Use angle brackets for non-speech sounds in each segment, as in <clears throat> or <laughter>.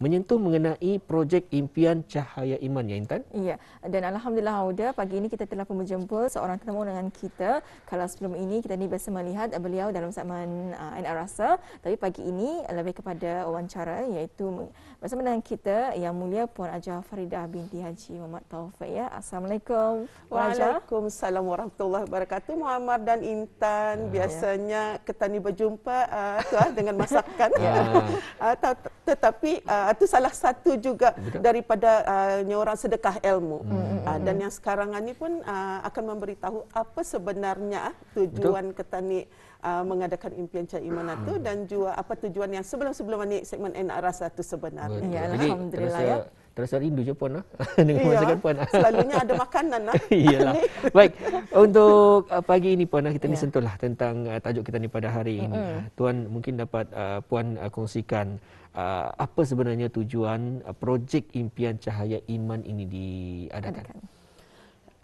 menyentuh mengenai projek impian Cahaya Iman ya Intan. Iya. Dan alhamdulillah Auda pagi ini kita telah berjumpa seorang tetamu dengan kita. Kalau sebelum ini kita ni biasa melihat beliau dalam zaman uh, NR Rasa, tapi pagi ini lebih kepada wawancara iaitu bersama dengan kita yang mulia Puan Ajah Farida binti Haji Muhammad Taufik ya. Assalamualaikum. Waalaikumsalam warahmatullahi wabarakatuh Muhammad dan Intan. Ya, Biasanya ya. ketani berjumpa uh, ah, dengan masakan. <laughs> Ya. uh, <laughs> tetapi uh, itu salah satu juga Betul. daripada uh, orang sedekah ilmu. Hmm. Uh, dan hmm. yang sekarang ini pun uh, akan memberitahu apa sebenarnya tujuan Betul. Ketani uh, mengadakan impian Cah Iman hmm. itu dan juga apa tujuan yang sebelum-sebelum ini segmen NRS itu sebenarnya. Ya, Alhamdulillah. Jadi, terasa, ya. Terasa rindu je puan lah. <laughs> Dengan ya, masakan puan lah. Selalunya ada makanan lah. <laughs> Iyalah. Baik. Untuk uh, pagi ini puan lah, kita ya. ni sentuhlah tentang uh, tajuk kita ni pada hari ini. Mm-hmm. Tuan mungkin dapat uh, puan uh, kongsikan uh, apa sebenarnya tujuan uh, projek impian cahaya iman ini diadakan.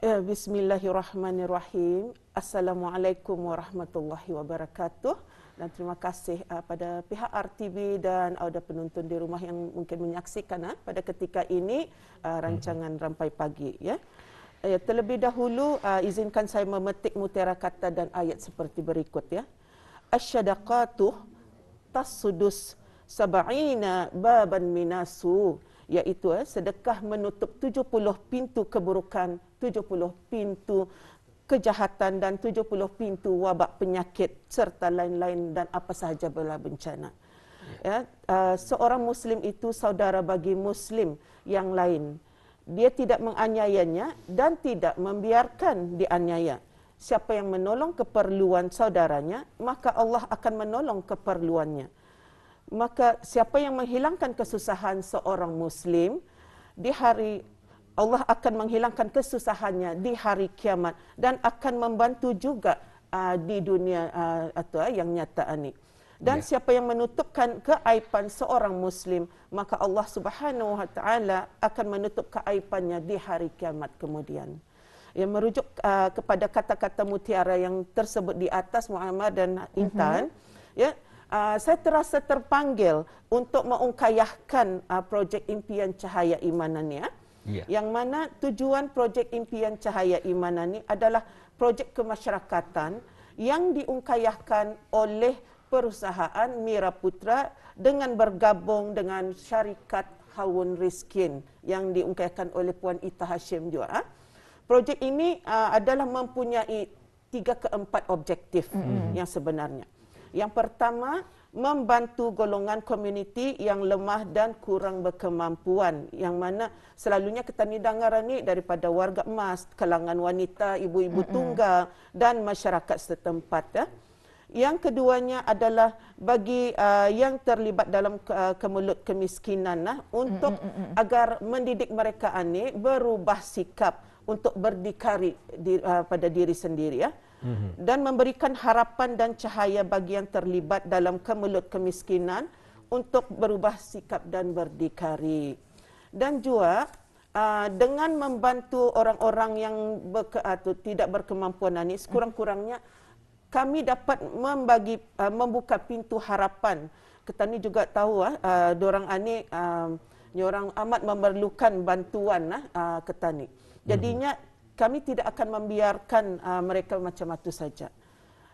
Ya, Bismillahirrahmanirrahim. Assalamualaikum warahmatullahi wabarakatuh dan terima kasih uh, pada pihak RTV dan uh, ada penonton di rumah yang mungkin menyaksikan uh, pada ketika ini uh, rancangan hmm. rampai pagi ya. Ya, terlebih dahulu uh, izinkan saya memetik mutiara kata dan ayat seperti berikut ya. Asyadaqatu tasudus sabaina baban minasu iaitu eh, sedekah menutup 70 pintu keburukan, 70 pintu kejahatan dan 70 pintu wabak penyakit serta lain-lain dan apa sahaja bela bencana. Ya, uh, seorang Muslim itu saudara bagi Muslim yang lain. Dia tidak menganiayanya dan tidak membiarkan dianiaya. Siapa yang menolong keperluan saudaranya, maka Allah akan menolong keperluannya. Maka siapa yang menghilangkan kesusahan seorang Muslim di hari Allah akan menghilangkan kesusahannya di hari kiamat dan akan membantu juga uh, di dunia uh, atau uh, yang nyata ini. Dan yeah. siapa yang menutupkan keaiban seorang muslim, maka Allah Subhanahu wa taala akan menutup keaibannya di hari kiamat kemudian. Yang merujuk uh, kepada kata-kata mutiara yang tersebut di atas Muhammad dan Intan, mm-hmm. ya. Uh, saya terasa terpanggil untuk mengungkayahkan uh, projek impian cahaya imanannya. Uh, Ya. Yang mana tujuan projek impian cahaya imana ni adalah projek kemasyarakatan yang diungkayahkan oleh perusahaan Mira Putra dengan bergabung dengan syarikat Hawun Rizkin yang diungkayahkan oleh Puan Ita Hashim juga. Ha? Projek ini uh, adalah mempunyai tiga keempat objektif mm-hmm. yang sebenarnya. Yang pertama, membantu golongan komuniti yang lemah dan kurang berkemampuan yang mana selalunya kita ni dengar ni daripada warga emas, kalangan wanita, ibu-ibu tunggal dan masyarakat setempat ya. Yang keduanya adalah bagi uh, yang terlibat dalam uh, kemelut kemiskinan nah untuk Mm-mm-mm. agar mendidik mereka ini berubah sikap untuk berdikari di, uh, pada diri sendiri ya dan memberikan harapan dan cahaya bagi yang terlibat dalam kemelut kemiskinan untuk berubah sikap dan berdikari. Dan juga ah, dengan membantu orang-orang yang berke, atau ah, tidak berkemampuan ini sekurang-kurangnya kami dapat membagi ah, membuka pintu harapan. Kita ni juga tahu ah orang ani orang amat memerlukan bantuan ah ketani. Jadinya kami tidak akan membiarkan uh, mereka macam itu saja.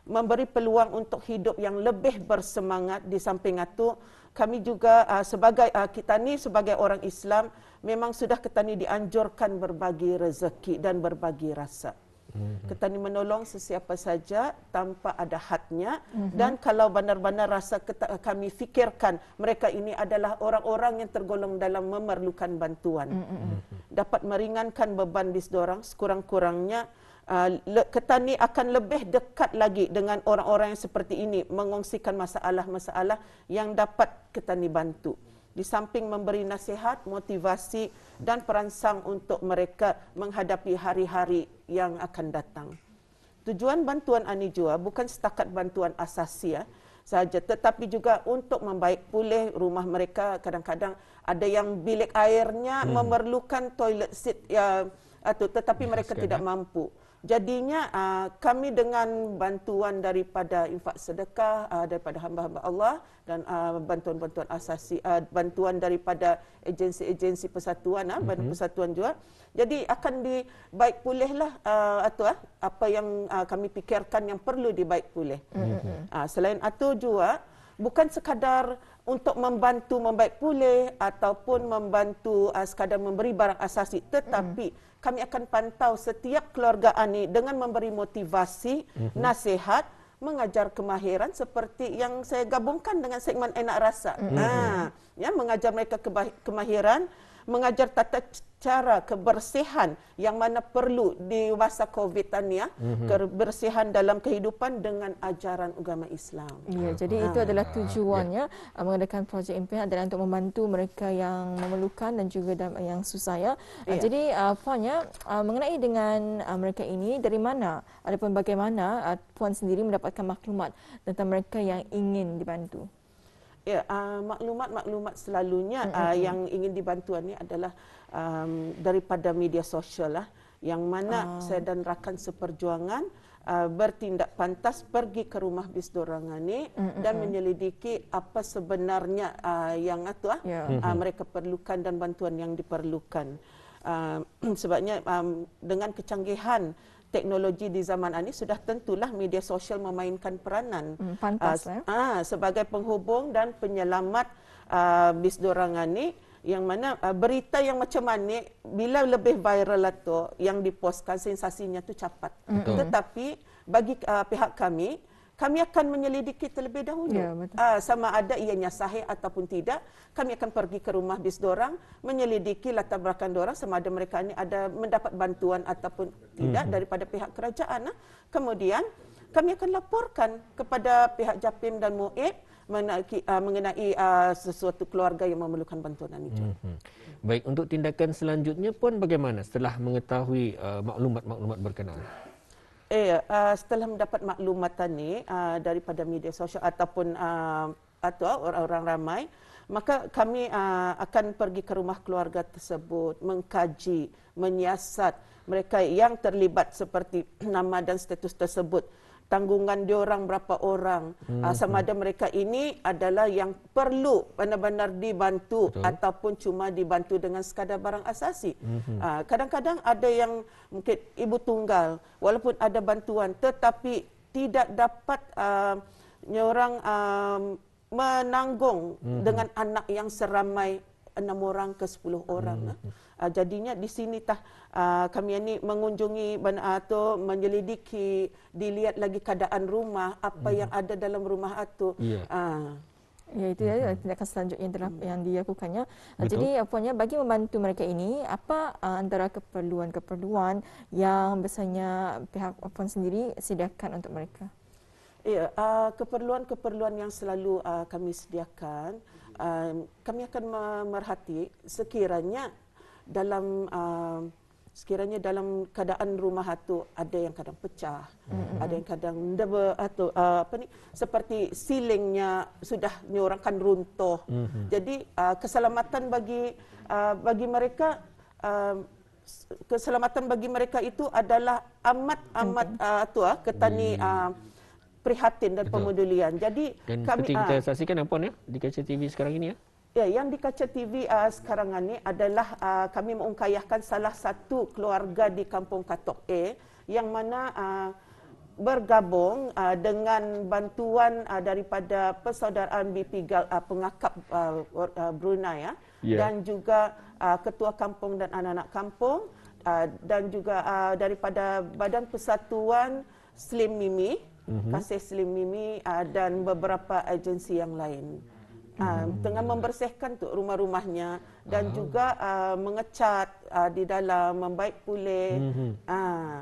Memberi peluang untuk hidup yang lebih bersemangat di samping itu, kami juga uh, sebagai uh, kita ni sebagai orang Islam memang sudah kita ni dianjurkan berbagi rezeki dan berbagi rasa. Mm-hmm. Ketani menolong sesiapa saja tanpa ada hadnya hmm dan kalau benar-benar rasa kita, kami fikirkan mereka ini adalah orang-orang yang tergolong dalam memerlukan bantuan. Mm-hmm. mm-hmm. Dapat meringankan beban di seorang sekurang-kurangnya Uh, le, ketani akan lebih dekat lagi dengan orang-orang yang seperti ini mengongsikan masalah-masalah yang dapat ketani bantu di samping memberi nasihat, motivasi dan perangsang untuk mereka menghadapi hari-hari yang akan datang. Tujuan bantuan ini juga bukan setakat bantuan asasi ya, saja tetapi juga untuk membaik pulih rumah mereka kadang-kadang ada yang bilik airnya hmm. memerlukan toilet seat ya atau tetapi ya, mereka tidak ya. mampu jadinya uh, kami dengan bantuan daripada infak sedekah uh, daripada hamba-hamba Allah dan uh, bantuan-bantuan asasi uh, bantuan daripada agensi-agensi persatuan ah uh, mm persatuan juga jadi akan dibaik pulihlah uh, atau uh, apa yang uh, kami fikirkan yang perlu dibaik pulih mm-hmm. uh, selain itu juga bukan sekadar untuk membantu membaik pulih ataupun membantu uh, sekadar memberi barang asasi tetapi mm-hmm kami akan pantau setiap keluarga ini dengan memberi motivasi, mm-hmm. nasihat, mengajar kemahiran seperti yang saya gabungkan dengan segmen enak rasa. Mm-hmm. Nah, ya mengajar mereka kemahiran mengajar tata cara kebersihan yang mana perlu di masa COVID ini ya. Mm-hmm. Kebersihan dalam kehidupan dengan ajaran agama Islam. Ya, ya. jadi ha. itu ah. adalah tujuannya ya. ya. Ah, mengadakan projek impian adalah untuk membantu mereka yang memerlukan dan juga yang susah ya. Ah, ya. Jadi uh, mengenai dengan mereka ini, dari mana ataupun bagaimana Puan sendiri mendapatkan maklumat tentang mereka yang ingin dibantu? Ya, ah, maklumat-maklumat selalunya uh, mm-hmm. yang ingin dibantuan ni adalah um, daripada media sosial lah. Yang mana uh. saya dan rakan seperjuangan uh, bertindak pantas pergi ke rumah bis dorangan ni mm-hmm. dan menyelidiki apa sebenarnya uh, yang atau uh, yeah. Ya. uh, mm-hmm. mereka perlukan dan bantuan yang diperlukan. Uh, <clears throat> sebabnya um, dengan kecanggihan teknologi di zaman ini sudah tentulah media sosial memainkan peranan hmm, uh, pantas, uh, ya? uh, sebagai penghubung dan penyelamat uh, bis dorangan ini yang mana uh, berita yang macam mana bila lebih viral tu yang diposkan sensasinya tu cepat. Mm-hmm. Tetapi bagi uh, pihak kami kami akan menyelidiki terlebih dahulu ya, uh, sama ada ianya sahih ataupun tidak kami akan pergi ke rumah bis dorang menyelidiki latar belakang dorang sama ada mereka ini ada mendapat bantuan ataupun tidak hmm. daripada pihak kerajaan uh. kemudian kami akan laporkan kepada pihak Japim dan Muib ah, mengenai, uh, mengenai uh, sesuatu keluarga yang memerlukan bantuan itu. Hmm, hmm. Baik, untuk tindakan selanjutnya pun bagaimana setelah mengetahui uh, maklumat-maklumat berkenaan? Eh, uh, setelah mendapat maklumat ini uh, ah, daripada media sosial ataupun uh, atau orang-orang ramai, maka kami uh, akan pergi ke rumah keluarga tersebut mengkaji, menyiasat mereka yang terlibat seperti <clears throat> nama dan status tersebut tanggungan dia orang berapa orang ah, hmm. uh, sama ada mereka ini adalah yang perlu benar-benar dibantu Betul. ataupun cuma dibantu dengan sekadar barang asasi hmm. uh, kadang-kadang ada yang mungkin ibu tunggal walaupun ada bantuan tetapi tidak dapat uh, ah, orang uh, menanggung hmm. dengan anak yang seramai enam orang ke sepuluh hmm. orang. Hmm. Uh, jadinya di sini tah uh, kami ini mengunjungi ben, atau menyelidiki dilihat lagi keadaan rumah apa hmm. yang ada dalam rumah atau yeah. uh, Ya itu ya hmm. tindakan selanjutnya yang telah hmm. yang dilakukannya. Betul. Jadi apanya bagi membantu mereka ini apa uh, antara keperluan-keperluan yang biasanya pihak apun sendiri sediakan untuk mereka. Ya, uh, keperluan-keperluan yang selalu uh, kami sediakan uh, kami akan merhati sekiranya dalam uh, sekiranya dalam keadaan rumah itu ada yang kadang pecah, mm-hmm. ada yang kadang double atau uh, apa ni seperti silingnya sudah nyorangkan runtuh. Mm-hmm. Jadi uh, keselamatan bagi uh, bagi mereka uh, keselamatan bagi mereka itu adalah amat amat uh, tua ketani uh, prihatin dan pemudulian. Jadi dan kami seperti kita uh, saksikan apa ya di kaca TV sekarang ini ya. Ya, yang di kaca TV uh, ah, sekarang ini adalah uh, kami mengungkayahkan salah satu keluarga di Kampung Katok A yang mana uh, bergabung uh, dengan bantuan uh, daripada persaudaraan BP Gal, uh, pengakap uh, Brunei ya, yeah. dan juga uh, ketua kampung dan anak-anak kampung uh, dan juga uh, daripada Badan Persatuan Slim Mimi Mhm. Kasih Slim Mimi uh, dan beberapa agensi yang lain. Uh, hmm. Tengah membersihkan tu rumah-rumahnya dan Aha. juga uh, mengecat uh, di dalam, membaik pulih. Hmm. Uh.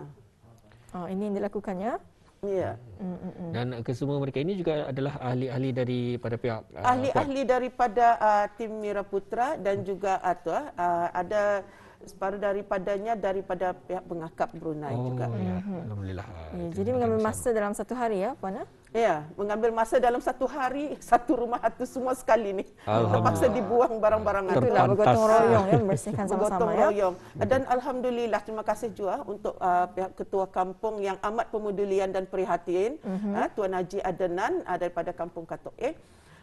Oh, ini yang dilakukannya? Ya. Yeah. Mm, mm, mm. Dan kesemua mereka ini juga adalah ahli-ahli daripada pihak? Ahli-ahli uh, daripada uh, tim Mira Putra dan juga uh, tu, uh, ada separuh daripadanya daripada pihak pengakap Brunei oh, juga. Oh ya, mhm. alhamdulillah. Ya, jadi mengambil masa bersama. dalam satu hari ya, Puan Ya, ya mengambil masa dalam satu hari <laughs> satu rumah itu semua sekali ni. Terpaksa dibuang barang-barang itu lah bergotong royong ya membersihkan sama-sama ya. Royong. Dan alhamdulillah terima kasih juga untuk uh, pihak ketua kampung yang amat pemudulian dan perhatian, uh-huh. Mhm. uh, Tuan Haji Adenan uh, daripada kampung Katok A.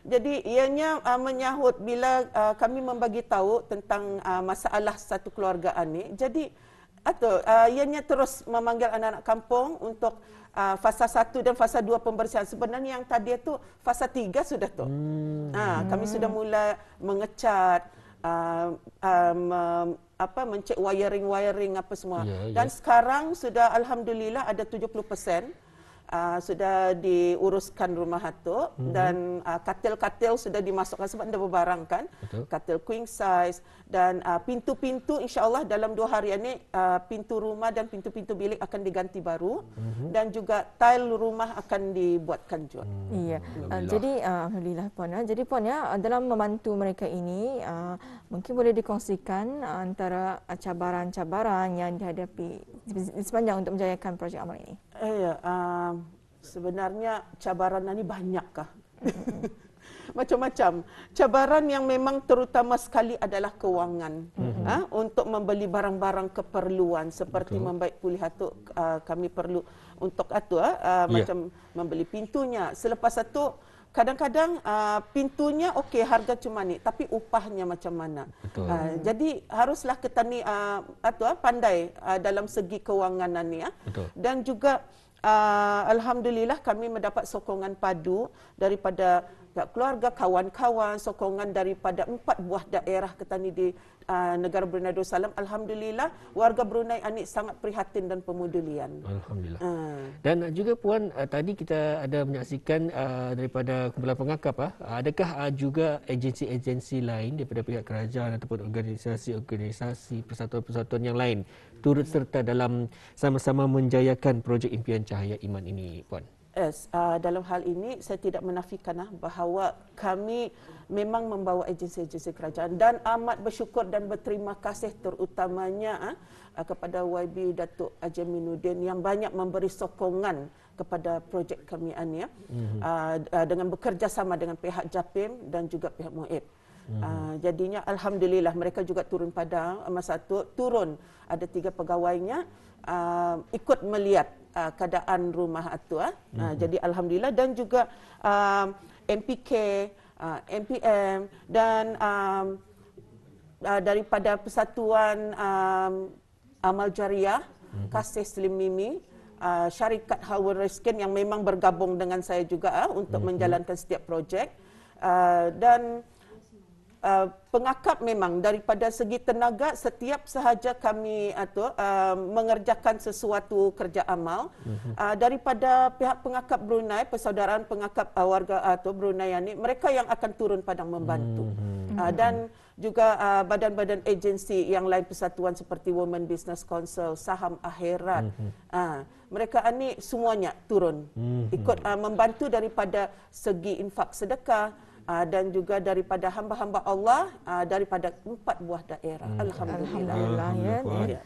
Jadi ianya uh, menyahut bila uh, kami membagi tahu tentang uh, masalah satu keluarga ini. Jadi atau uh, ianya terus memanggil anak-anak kampung untuk uh, fasa satu dan fasa dua pembersihan. Sebenarnya yang tadi itu fasa tiga sudah tu. Hmm. Ha, kami sudah mula mengecat, uh, um, um, apa mencek wiring-wiring apa semua. Yeah, ya. dan sekarang sudah alhamdulillah ada 70% uh, sudah diuruskan rumah atuk mm-hmm. dan uh, katil-katil sudah dimasukkan sebab anda berbarang kan Betul. katil queen size dan uh, pintu-pintu insyaallah dalam dua hari ini uh, pintu rumah dan pintu-pintu bilik akan diganti baru mm-hmm. dan juga tile rumah akan dibuatkan juga mm-hmm. iya alhamdulillah. Uh, jadi uh, alhamdulillah puan ya jadi puan ya dalam membantu mereka ini uh, mungkin boleh dikongsikan antara cabaran-cabaran yang dihadapi sepanjang untuk menjayakan projek amal ini Eh, ya, uh, sebenarnya cabaran ini banyak kah? <laughs> Macam-macam. Cabaran yang memang terutama sekali adalah kewangan. Mm-hmm. Ha? Untuk membeli barang-barang keperluan seperti Betul. membaik pulih atau uh, kami perlu untuk atau ah, uh, yeah. macam membeli pintunya. Selepas itu kadang-kadang uh, pintunya okey harga cuma ni tapi upahnya macam mana Uh, jadi haruslah ketani uh, ah, atau uh, pandai uh, dalam segi kewangan ni uh. dan juga uh, alhamdulillah kami mendapat sokongan padu daripada pihak keluarga, kawan-kawan, sokongan daripada empat buah daerah kita ni di uh, negara Brunei Darussalam. Alhamdulillah, warga Brunei anik sangat prihatin dan pemudulian. Alhamdulillah. Hmm. Dan juga Puan, uh, tadi kita ada menyaksikan uh, daripada kumpulan pengakap. Uh, adakah uh, juga agensi-agensi lain daripada pihak kerajaan ataupun organisasi-organisasi persatuan-persatuan yang lain turut serta dalam sama-sama menjayakan projek impian cahaya iman ini, Puan? us uh, dalam hal ini saya tidak menafikan uh, bahawa kami memang membawa agensi-agensi kerajaan dan amat bersyukur dan berterima kasih terutamanya ah, uh, kepada YB Datuk Ajaminuddin yang banyak memberi sokongan kepada projek kami ini mhm. uh, uh, dengan bekerjasama dengan pihak JAPIM dan juga pihak MUIB. Mhm. Uh, jadinya alhamdulillah mereka juga turun pada masa tu turun ada tiga pegawainya uh, ikut melihat uh, keadaan rumah itu. Uh. Mm-hmm. jadi alhamdulillah dan juga um, MPK, uh, MPM dan um, uh, daripada Persatuan um, Amal Jariah, mm-hmm. Kasih Slim Mimi, uh, Syarikat Hawa Reskin yang memang bergabung dengan saya juga uh, untuk mm-hmm. menjalankan setiap projek uh, dan Uh, pengakap memang daripada segi tenaga setiap sahaja kami atau uh, uh, mengerjakan sesuatu kerja amal mhm. uh, daripada pihak pengakap Brunei persaudaraan pengakap uh, warga uh, atau Brunei ini mereka yang akan turun padang membantu mhm. uh, dan juga uh, badan-badan agensi yang lain persatuan seperti Women Business Council saham akhirat mhm. uh, mereka ini semuanya turun ikut uh, membantu daripada segi infak sedekah uh, dan juga daripada hamba-hamba Allah uh, daripada empat buah daerah. Hmm. Alhamdulillah. Alhamdulillah. Ya, Alhamdulillah. Ya. Ya.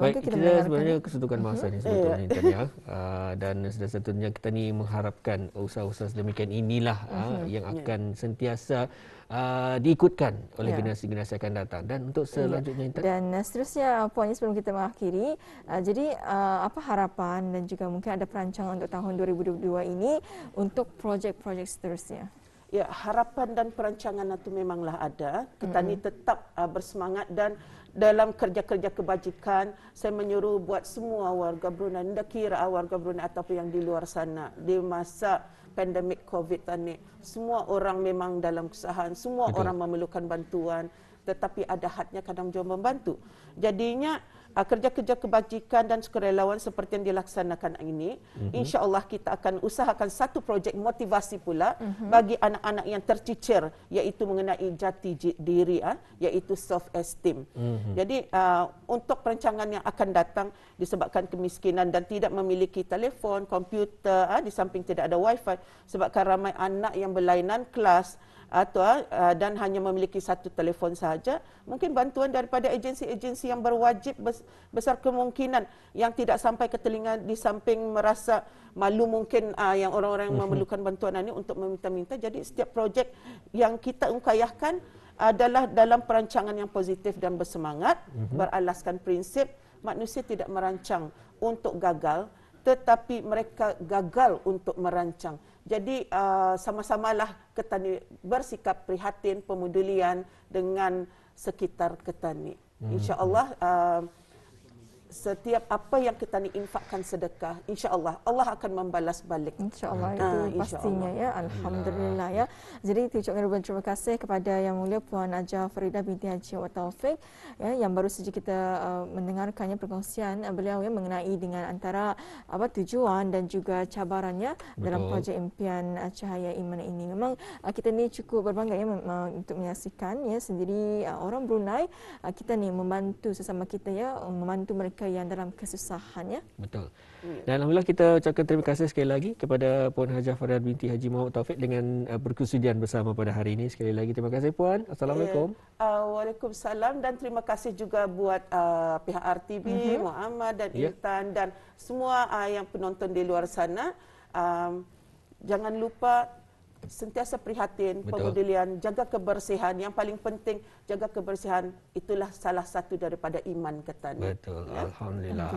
Baik, kita, kita sebenarnya kesudukan masa ini mhm. sebetulnya yeah. tanya uh, ah, dan sebetulnya kita ni mengharapkan usaha-usaha sedemikian inilah uh-huh. uh, yang ya. akan yeah. sentiasa Uh, diikutkan oleh generasi ya. generasi-generasi akan datang dan untuk selanjutnya ya. dan uh, seterusnya puannya sebelum kita mengakhiri uh, jadi uh, apa harapan dan juga mungkin ada perancangan untuk tahun 2022 ini untuk projek-projek seterusnya ya harapan dan perancangan itu memanglah ada kita mm-hmm. ni tetap uh, bersemangat dan dalam kerja-kerja kebajikan saya menyuruh buat semua warga Brunei Anda kira warga Brunei ataupun yang di luar sana di masa pandemik covid ini semua orang memang dalam kesahan semua Betul. orang memerlukan bantuan tetapi ada hadnya kadang-kadang membantu jadinya Ah, kerja-kerja kebajikan dan sukarelawan seperti yang dilaksanakan ini mm-hmm. insya-Allah kita akan usahakan satu projek motivasi pula mm-hmm. bagi anak-anak yang tercicir iaitu mengenai jati diri ah iaitu self esteem. Mm-hmm. Jadi uh, untuk perancangan yang akan datang disebabkan kemiskinan dan tidak memiliki telefon, komputer ah di samping tidak ada wifi sebabkan ramai anak yang berlainan kelas atau uh, dan hanya memiliki satu telefon sahaja mungkin bantuan daripada agensi-agensi yang berwajib besar kemungkinan yang tidak sampai ke telinga di samping merasa malu mungkin uh, yang orang-orang yang mhm. memerlukan bantuan ini untuk meminta-minta jadi setiap projek yang kita ungkayahkan adalah dalam perancangan yang positif dan bersemangat mhm. beralaskan prinsip manusia tidak merancang untuk gagal tetapi mereka gagal untuk merancang jadi uh, sama-samalah ketani bersikap prihatin pemudulian dengan sekitar ketani. Hmm. Insya-Allah uh, setiap apa yang kita ni infakkan sedekah insyaallah Allah akan membalas balik insyaallah hmm. itu ha, pastinya Allah. ya hmm. alhamdulillah ya jadi tujuan ribuan terima kasih kepada yang mulia puan Aja Farida binti Haji wa Taufik ya yang baru saja kita uh, mendengarkannya perkongsian uh, beliau ya mengenai dengan antara apa tujuan dan juga cabarannya Betul. dalam projek impian uh, cahaya iman ini memang uh, kita ni cukup berbangga ya uh, untuk menyaksikan ya sendiri uh, orang Brunei uh, kita ni membantu sesama kita ya membantu mereka mereka yang dalam kesusahan ya. Betul. Hmm. Dan alhamdulillah kita ucapkan terima kasih sekali lagi kepada Puan Hajah Farah binti Haji Muhammad Taufik dengan uh, berkesudian bersama pada hari ini. Sekali lagi terima kasih Puan. Ya. Assalamualaikum. Yeah. Uh, Waalaikumsalam dan terima kasih juga buat uh, pihak RTB, uh-huh. Mhm. Muhammad dan yeah. Intan dan semua uh, yang penonton di luar sana. Um, jangan lupa sentiasa prihatin Betul. pengundilian jaga kebersihan yang paling penting jaga kebersihan itulah salah satu daripada iman kita ni. Betul. Ya. Alhamdulillah.